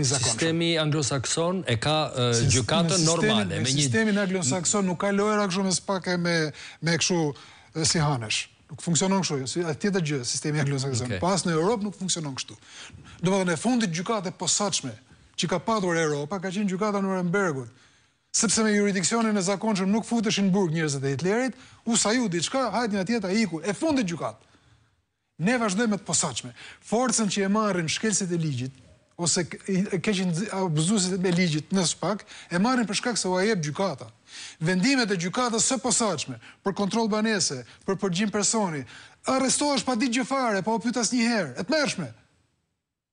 Sistemi anglosakson e ka gjukatën normale. Me sistemi në anglosakson nuk ka lojra këshu me spake me këshu si hanesh. Nuk funksionon këshu. Jo, a tjetër gjë, sistemi anglosakson. Pas në Europë nuk funksionon kështu. Do më dhe në fundit gjukatë posaqme që ka patur Europa, ka qenë gjukata në Rembergut. Sëpse me juridikcionin e zakonqëm nuk futëshin burg njërzët e Hitlerit, u saju diçka, hajtë një tjetë iku. E fundit gjukatë. Ne vazhdojme të posaqme. Forcen që e marrin shkelsit e ligjit, ose keqin abuzusit me ligjit në spak, e marrin për shkak se o ajeb gjukata. Vendimet e gjukata së posaqme, për kontrol banese, për përgjim personi, arrestohesh pa ditë gjëfare, pa o pytas një e të mershme.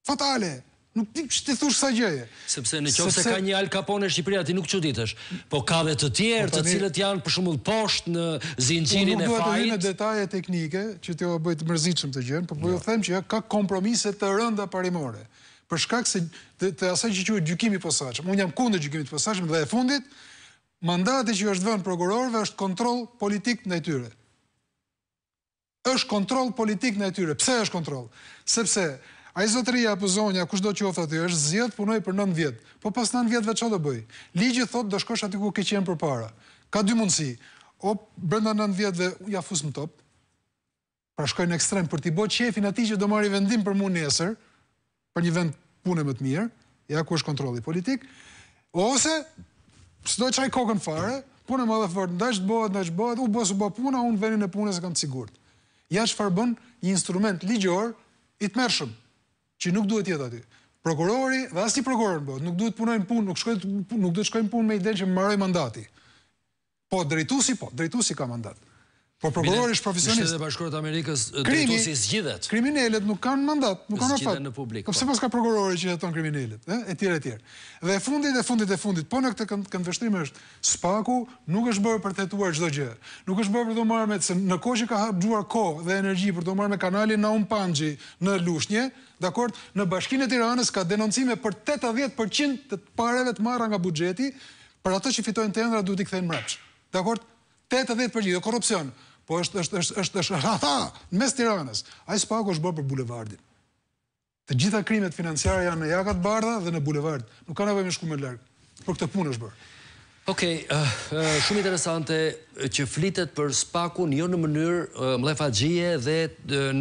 Fatale. Nuk ti që ti thush sa gjeje. Sepse në qovë se ka një Al Capone Shqipëri, ti nuk që ditësh. Po ka dhe të tjerë, po të cilët janë për shumë poshtë në zinqinin e fajt. Nuk duhet të hynë detaje teknike, që ti o bëjtë mërzitëshmë të gjënë, po po jo, jo them që ja ka kompromise të rënda parimore për shkak se të, asaj që quhet gjykimi i posaçëm. Unë jam kundër gjykimit të posaçëm dhe e fundit mandati që është vënë prokurorëve është kontroll politik ndaj tyre. Është kontroll politik ndaj tyre. Pse është kontroll? Sepse ai zotëria për zonja, kushdo që ofta ti, është zjetë, punoj për 9 vjet. Po pas 9 vjetëve çfarë do bëj? Ligji thotë do shkosh aty ku ke qenë përpara. Ka dy mundësi. O brenda 9 vjetëve ja top. Pra shkoj ekstrem për t'i bëj shefin atij që do marrë vendim për mua nesër, për një vend punë më të mirë, ja ku është kontroli politik, ose, së të qaj kokën fare, punë më dhe fërë, në të bëhet, në të bëhet, u bësë u puna, unë venin e punës e kanë të sigurët. Ja që bën një instrument ligjor, i të që nuk duhet jetë aty. Prokurori, dhe asë një prokurorën bëhet, nuk duhet punojnë punë, nuk duhet shkojnë punë me idenë që më marojnë mandati. Po, drejtu po, drejtu ka mandat. Po prokurori është profesionist. Mishtet e bashkurët Amerikës dretu si zgjidhet. Kriminelet nuk kanë mandat, nuk kanë ofat. Po në po. pas ka prokurori që jeton kriminelet, e tjere, e tjere. Dhe fundit e fundit e fundit, po në këtë këndveshtrim është, spaku nuk është bërë për të tuar qdo gjë. Nuk është bërë për të marrë me, në ko që ka hapëgjuar ko dhe energji për të marrë me kanalin Naum Panji në Lushnje, Dakor, në bashkinë e Tiranës ka denoncime për 80% të pareve të marra nga bugjeti, për ato që fitojnë të endra duhet i këthejnë mrapsh. Dakor, 80% dhe korupcion po është është është është është në mes Tiranës. Ai spaku është bërë për bulevardin. Të gjitha krimet financiare janë në Jaka të Bardha dhe në bulevard. Nuk ka nevojë më me larg. Për këtë punë është bërë. Okej, okay, eh, eh, shumë interesante eh, që flitet për spaku në jo në mënyrë mlefaxhie dhe